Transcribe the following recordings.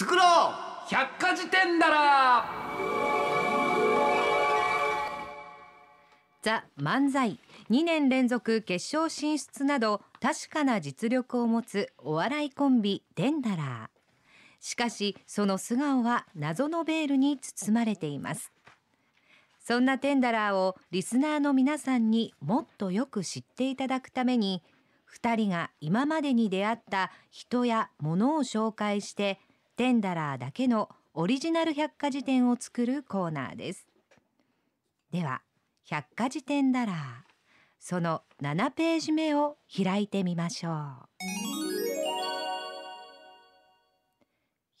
作ろう百科事典だらザ・漫才2年連続決勝進出など確かな実力を持つお笑いコンビデンダラーしかしその素顔は謎のベールに包まれていますそんなテンダラーをリスナーの皆さんにもっとよく知っていただくために2人が今までに出会った人や物を紹介してテンダラーだけのオリジナル百科事典を作るコーナーですでは百科事典ダラーその7ページ目を開いてみましょう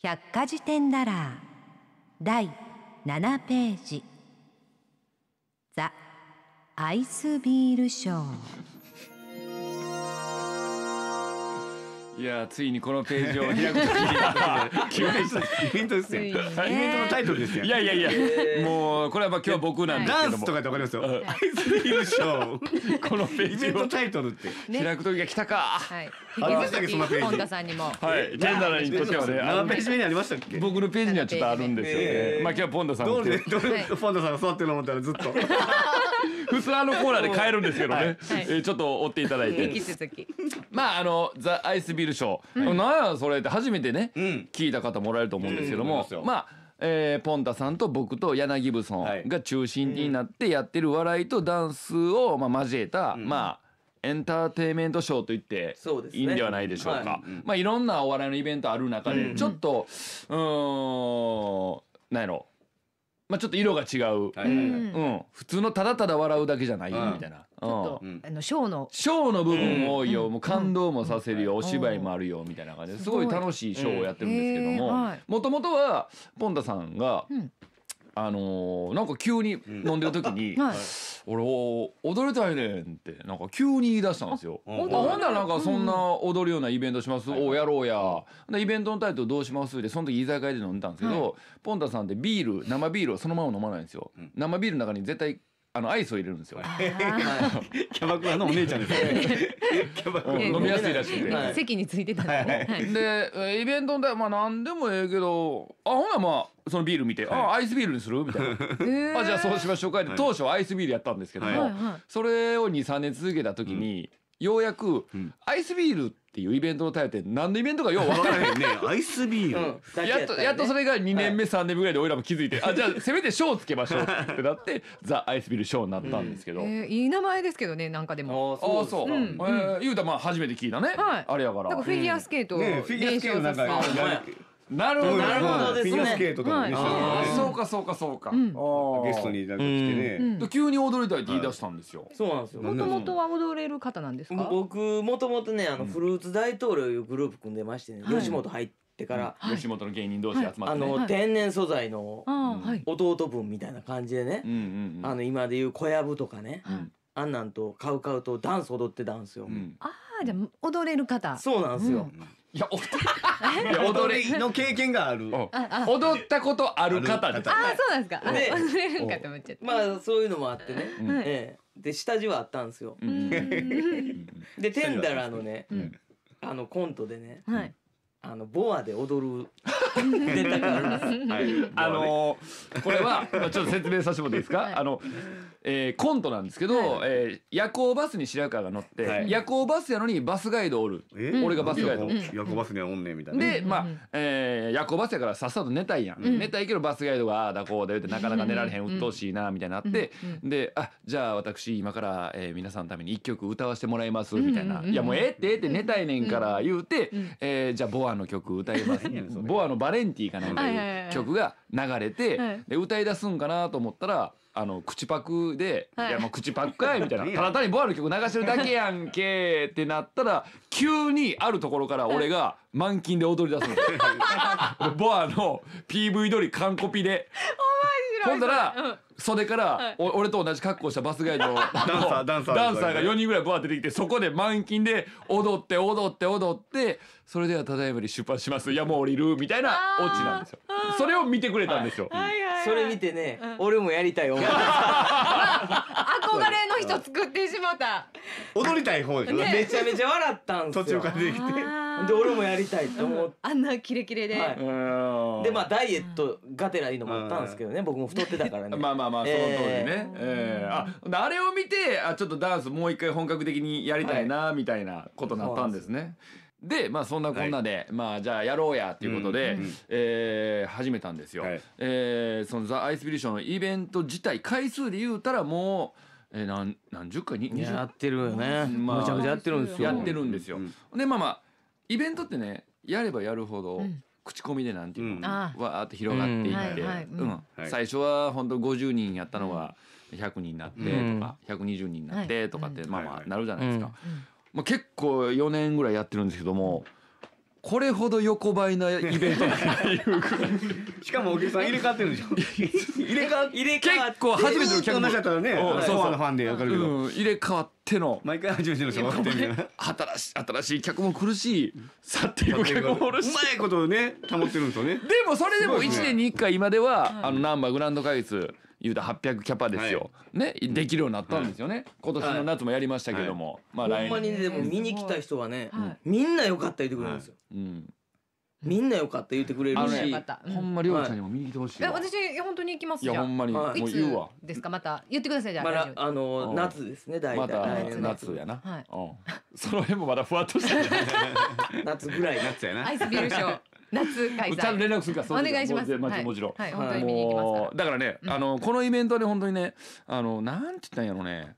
百科事典ダラー第7ページザ・アイスビールショーいやついにこのページを開く時がイベントですよ、ね、イベントのタイトルですよいやいやいや、えー、もうこれはまあ今日は僕なんですけどもダンスとかわかりますよ、はい、アイスショーこのページをタイトルって、ね、開く時が来たか、はい、ありしたっけそのページ本田さんにもはいジェンダにとってはねページ目にありましたっけ僕のページにはちょっとあるんですよね、えー、まあ今日はポンダさんどうでポンダさんが座ってるの思ったらずっと 普通あのコーナーで買えるんですけどね、はいえーちょっと追っていただい引てき続きまああの「ザ・アイスビルショー」なんやそれって初めてねうん聞いた方もおられると思うんですけどうんもまあえーポンタさんと僕と柳部さんが中心になってやってる笑いとダンスを、まあ、交えた、うんまあ、エンターテインメントショーと言っていいんではないでしょうか。はいうんまあ、いろんなお笑いのイベントある中で、ちょっとうーんなんやろまあ、ちょっと色が違う、はいはいはいうん、普通のただただ笑うだけじゃないよみたいな、うん、ちょっと、あのショーのショーの部分も多いよ、もう感動もさせるよ、お芝居もあるよみたいな感じですごい楽しいショーをやってるんですけどももともとはポンタさんが、あのーなんか急に飲んでる時に、はい俺お踊りたいねんってなんか急に言い出したんですよ。あんほんならなんかそんな踊るようなイベントします、おやろうや、イベントのタイトルどうしますでその時居酒屋で飲んでたんですけど、ポンタさんってビール生ビールをそのまま飲まないんですよ、生ビールの中に絶対あのアイスを入れるんですよ。キャバクラのお姉ちゃんですね。キャバクラ飲みやすいらしいで。席についてた。でイベントでまあ何でもええけど、あほなまあそのビール見て、あアイスビールにするみたいな。あじゃあそうしましょうか当初アイスビールやったんですけども、それを二三年続けた時に。ようやく、アイスビールっていうイベントのタイプって何のイベントかよう分からへんね アイスビール、うん、やっと、やっとそれが2年目、は3年目ぐらいで俺らも気づいて、あじゃあせめて賞つけましょうってなってザ・アイスビール賞になったんですけど、う んえー、いい名前ですけどねなんかでもああそう、うん、えー、うたまあ初めて聞いたね、はい、あれやからなんかフィギュアスケート、ね、フィギュアスケートなんかやるなるほどなるほどですねフィギュアスケートとかねはいそうかそうかそうか、うんゲストになんか来てね、で急に踊りたいって言い出したんですよ、そうなんですよもともとは踊れる方なんですか僕もともとねあのフルーツ大統領いうグループ組んでましてね、はい吉本入ってから、はい吉本の芸人同士集まってね、の、はい天然素材のはい弟分みたいな感じでね、うんあの今でいう小籔とかね、はいあんなんとカウカウとダンス踊ってたんですよ、うんああじゃあ踊れる方そうなんですよ、うん、いや、踊りの経験がある。踊ったことある方でああそうなんですか。れるんかと思っちゃってまあそういうのもあってね、ええで下地はあったんですよでテンダラーのねあのコントでねあのボアで踊る出たから。はい、あのー、これはちょっと説明させてもらっていいですか。はい、あの、えー、コントなんですけど、はい、えー、夜行バスに白川が乗って、はい、夜行バスやのにバスガイドおる。俺がバスガイド。夜行バスにはおんねんみたいな。で、まあ、えー、夜行バスやからさっさと寝たいやん。うん、寝たいけどバスガイドがああだこうだ言ってなかなか寝られへん鬱陶しいなみたいななって、うん、で、あじゃあ私今から、えー、皆さんのために一曲歌わせてもらいますみたいな。いやもうええってええって寝たいねんから言うて、えー、じゃあボアの曲歌います。ボアのバレンティーかなんかいう曲が流れて、で歌い出すんかなと思ったら、あの口パクで「い、やもう口パクかい」みたいな 「ただ単にボアの曲流してるだけやんけ」ってなったら 急にあるところから俺が満勤で踊り出すの ボアの PV 撮り完コピで。ほんだら、袖から俺と同じ格好したバスガイドのダンサーダンサーが4人ぐらいバー出てきてそこで満勤で踊って踊って踊って。それではただいまに出発しますいやもう降りるみたいなオチなんですよそれを見てくれたんですよ、はいはいはいそれ見てね、うん俺もやりたい思い憧れの人作ってしまった踊りたい方でしょ、ねめちゃめちゃ笑ったんで途中からできてで俺もやりたいと思って、あんなキレキレで、はうでまあダイエットがてらいいのもあったんですけどね僕も太ってたからね まあまあまあその通りね、えーああれを見てあちょっとダンスもう一回本格的にやりたいなみたいなことになったんですね、でまあそんなこんなで、まあじゃあやろうやっていうことで、うんうんうんえー始めたんですよ。はいえーそのザ・アイスビリションのイベント自体回数で言うたらもう、えー、何何十回に20やってるよね、まあむちゃくちゃやってるんですよやってるんですよ。うんでまあまあイベントってねやればやるほど、うん口コミでなんていうの、うんあーわーって広がっていって、うんはん最初は本当50人やったのが100人になってとか、120人になってとかって、まあまあなるじゃないですか。うんまあ、結構4年ぐらいやってるんですけどもこれほど横ばいなイベントないしかもお客さん入れ替わってるんでしょ入れ替わ入れ替わって結構初めての客もずっと同ったらねはいソファーのファンでわかるけどうん、入れ替わっての毎回初めての人がってるみたいな新し新しい客も来るし去っていく客もおるしうまいことをね保ってるんですよねでもそれでも1年に1回今では、あのナンバーグランド花月言うた800キャパですよ、ねできるようになったんですよね、今年の夏もやりましたけども、まあほん来まに年でも見に来た人はね、みんな良かった言ってくれるんですよ、うんみんな良かった言ってくれるのねし、ほんまりょうちゃんにも見に来てほしいえわ、私本当に行きますいじゃやほんまにもう言うわですかまた言ってくださいじゃあ。まラだあの夏ですね大また体夏やなはい。その辺もまだふわっとして 夏ぐらい夏ややなアイスビールショー。夏開催ちゃんと連絡するからお願いしますもちろん、はいはい、本当にだからね、うん、あのこのイベントで本当にねあのなんて言ったんやろうね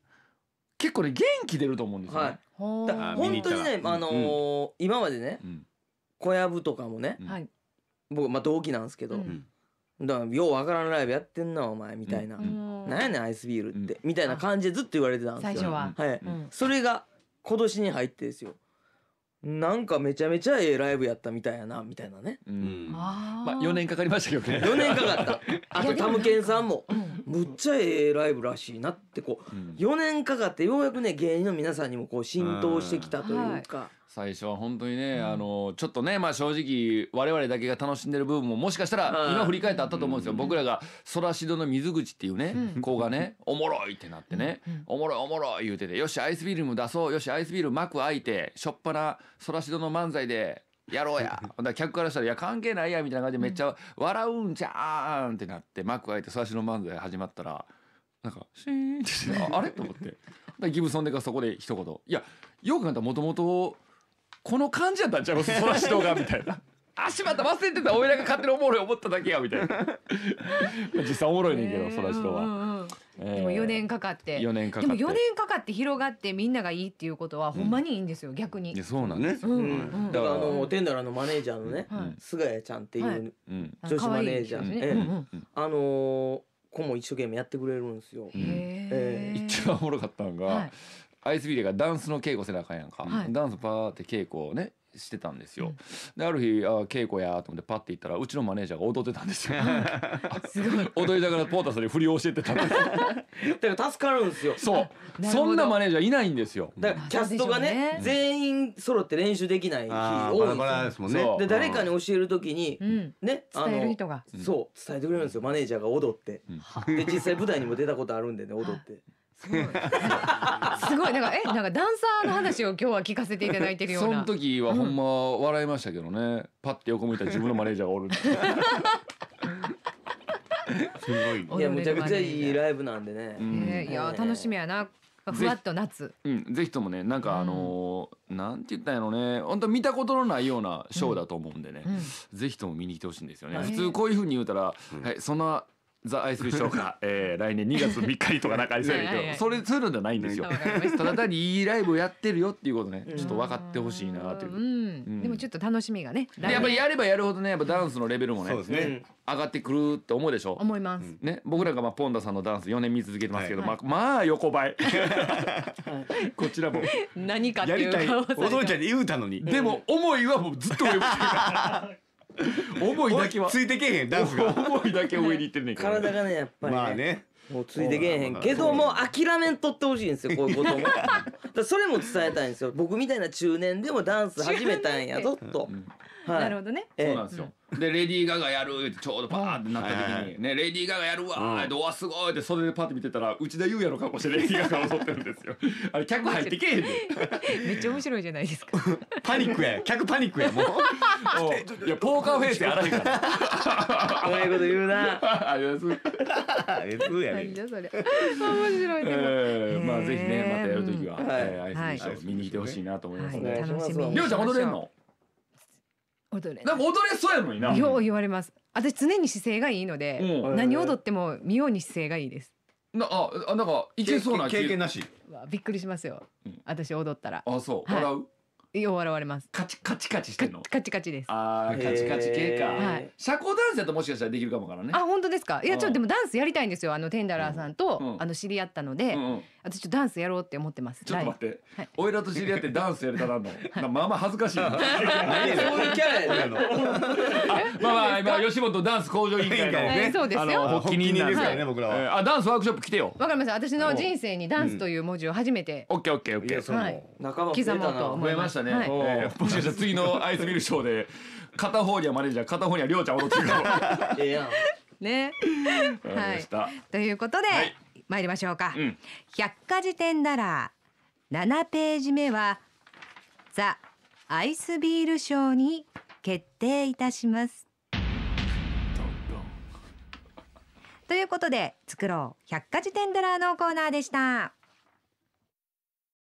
結構ね元気出ると思うんですよね、はい、本当にねあのーうん、今までね、うん、小籔とかもね、うん、僕まあ同期なんですけど、だからようわからんライブやってんなお前みたいな、うん、なんやねんアイスビールって、みたいな感じでずっと言われてたんですよ最初は、はいそれが今年に入ってですよなんかめちゃめちゃええライブやったみたいやなみたいなね、うん、まあ4年かかりましたけどね4年かかった あとタムケンさんもむっちゃええライブらしいなってこう、4年かかってようやくね芸人の皆さんにもこう浸透してきたというか。最初は本当にね、うん、あのちょっとね、まあ、正直我々だけが楽しんでる部分ももしかしたら今振り返ってあったと思うんですよ、うん、僕らがソラシドの水口っていうね、うん、子がねおもろいってなってね、おもろいおもろい言うててよしアイスビールも出そうよしアイスビール幕開いてしょっぱなソラシドの漫才でやろうやほんら客からしたら「いや関係ないや」みたいな感じでめっちゃ笑うんちゃーんってなって幕開いて最初の漫才始まったらなんかシーンってしてあれと思ってギブソンでかそこで一言「いやよく考えたらもともとこの感じやったんちゃうそら人が」みたいな。あしまった忘れてた俺らが勝手におもろい思っただけやみたいな 実際おもろいねんけどそら人は。でも4年かかって、え4年かかってでも4年かかって広がってみんながいいっていうことはほんまにいいんですよ、うん、逆にそうなんね、うんうん、だからあのテンダラのマネージャーのね、菅谷ちゃんっていう女子マネージャー、はいねえー、あのー、子も一生懸命やってくれるんですよ、えー、一番おもろかったのが、はいアイスビーレがダンスの稽古せなあかんやんか、はいダンスパーって稽古をねしてたんですよ、うんである日あ稽古やと思ってパッて行ったらうちのマネージャーが踊ってたんですよ すごい 踊りながらポータスに振りを教えてたんですよ だから助かるんですよそうそんなマネージャーいないんですよだからキャストがねね全員揃って練習できない日あ多いバラバラですもんねで誰かに教える時に、うんねあ伝えるの人がそう伝えてくれるんですよマネージャーが踊って、うんで実際舞台にも出たことあるんでね踊ってすごい すごいなんかえなんかダンサーの話を今日は聞かせていただいてるようなその時はほんま笑いましたけどね、うん、パッて横向いた自分のマネージャーがおるすごいいやむちゃくちゃいいライブなんでね、うん、えー、いや楽しみやなふわっと夏うんぜひともねなんかあのー、なんて言ったんやろね本当見たことのないようなショーだと思うんでね、うんうん、ぜひとも見に来てほしいんですよね、えー、普通こういうふうに言うたら、はい、そんなザ・アイスビッショーが、えー、来年2月3日にとかなんかありそうやけどはい、それそういうのじゃないんですよ、ただ単にいいライブをやってるよっていうことねちょっと分かってほしいなという、うん、でもちょっと楽しみがねやっぱりやればやるほどねやっぱダンスのレベルもね、ね、上がってくるって思うでしょ思います、ね、僕らがまあポンダさんのダンス4年見続けてますけど、はい、まあ、まあ横ばい こちらも 何かっていう顔をされたいちゃって言うたのにでも思いはもうずっと上向いてるから 思いだけはついてけへんダンスが思いだけ上にいってるねんけど体がねやっぱり、まあねもうついてけへんけどもう諦めんとってほしいんですよ こういうこともだそれも伝えたいんですよ僕みたいな中年でもダンス始めたんやぞと、はい、なるほどね、そうなんですよ、で、レディー・ガガやるってちょうどパーってなった時に、ね、レディー・ガガやるわーって、うわ、すごいって袖でパッて見てたら、内田優也の格好してレディー・ガガ踊ってるんですよ。あれ、客入ってけえへんで。めっちゃ面白いじゃないですか。パニックや。客パニックや、も う。いや、ポーカーフェイスやらへんから。うまいこと言うな。ありがとうやね。じゃそれ。面白いね。えまあ、ぜひね、またやるときは、はい、アイスショー見に来てほしいなと思いますね。りょうちゃん踊れんの踊れなんか踊れそうやのになよう言われます私常に姿勢がいいので、何踊っても妙に姿勢がいいですなああなんかいけそうな経験なしびっくりしますよ、私踊ったらあそう笑うよう笑われますカチカチカチしてんのカチカチですああカチカチ系か、はい社交ダンスやともしかしたらできるかもからねあ本当ですかいやちょっとでもダンスやりたいんですよあのテンダラーさんと、あの知り合ったので、私ダンスやろうって思ってますちょっと待って、はい、おいらと知り合ってダンスやれたらの、はい、まあまあ恥ずかしい何 そういうキャラやのまあまあ今吉本ダンス向上委員会のね、そうですよ発起人ですからね、僕らは、えー、あダンスワークショップ来てよわかりました私の人生にダンスという文字を初めてオッケーオッケーオッケーはい刻もうと思いましたね、はい、もしかしたら次のアイスビルショーで片方にはマネージャー片方にはりょうちゃん踊ってるかええやんねはいということで、はい参りましょうか、うん、百科事典なら7ページ目はザ・アイスビール賞に決定いたしますということで作ろう百科事典ドラーのコーナーでした